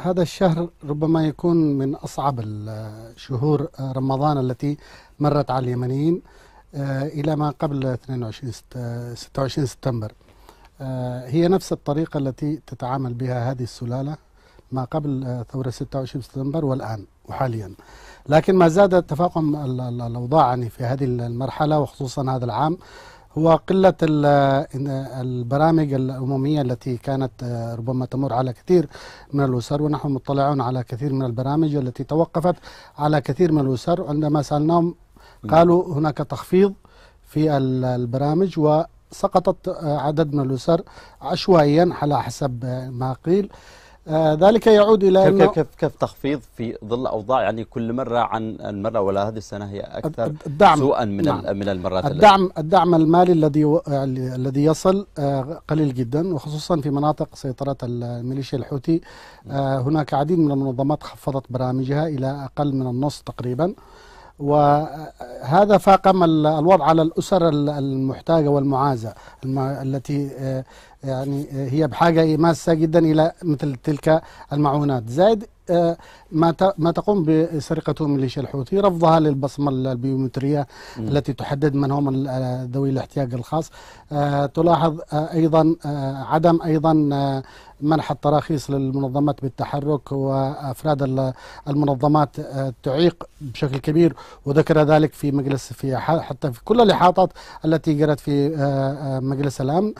هذا الشهر ربما يكون من أصعب الشهور آه، رمضان التي مرت على اليمنيين آه، إلى ما قبل 22 26 آه، سبتمبر هي نفس الطريقة التي تتعامل بها هذه السلالة ما قبل ثورة 26 سبتمبر والآن وحاليا لكن ما زاد تفاقم الأوضاع يعني في هذه المرحلة وخصوصا هذا العام هو قلة البرامج الأممية التي كانت آه، ربما تمر على كثير من الأسر ونحن مطلعون على كثير من البرامج التي توقفت على كثير من الأسر عندما سألناهم قالوا هناك تخفيض في البرامج وسقطت آه، عدد من الأسر عشوائيا على حسب آه، ما قيل آه ذلك يعود الى كيف, كيف كيف تخفيض في ظل اوضاع يعني كل مره عن المره ولا هذه السنه هي اكثر الدعم سوءا من نعم من المرات الدعم الدعم المالي الذي الذي يصل آه قليل جدا وخصوصا في مناطق سيطره الميليشيا الحوثي آه هناك عديد من المنظمات خفضت برامجها الى اقل من النصف تقريبا وهذا فاقم الوضع على الأسر المحتاجة والمعازة التي آه، يعني آه، هي بحاجة ماسة جدا إلى مثل تلك المعونات زائد آه، ما ما تقوم بسرقته ميليشيا الحوثي رفضها للبصمه البيومتريه التي تحدد من هم آه، ذوي الاحتياج الخاص آه، تلاحظ ايضا عدم ايضا منح التراخيص للمنظمات بالتحرك وافراد المنظمات تعيق بشكل كبير وذكر ذلك في مجلس في حتى في كل الاحاطات التي جرت في مجلس الامن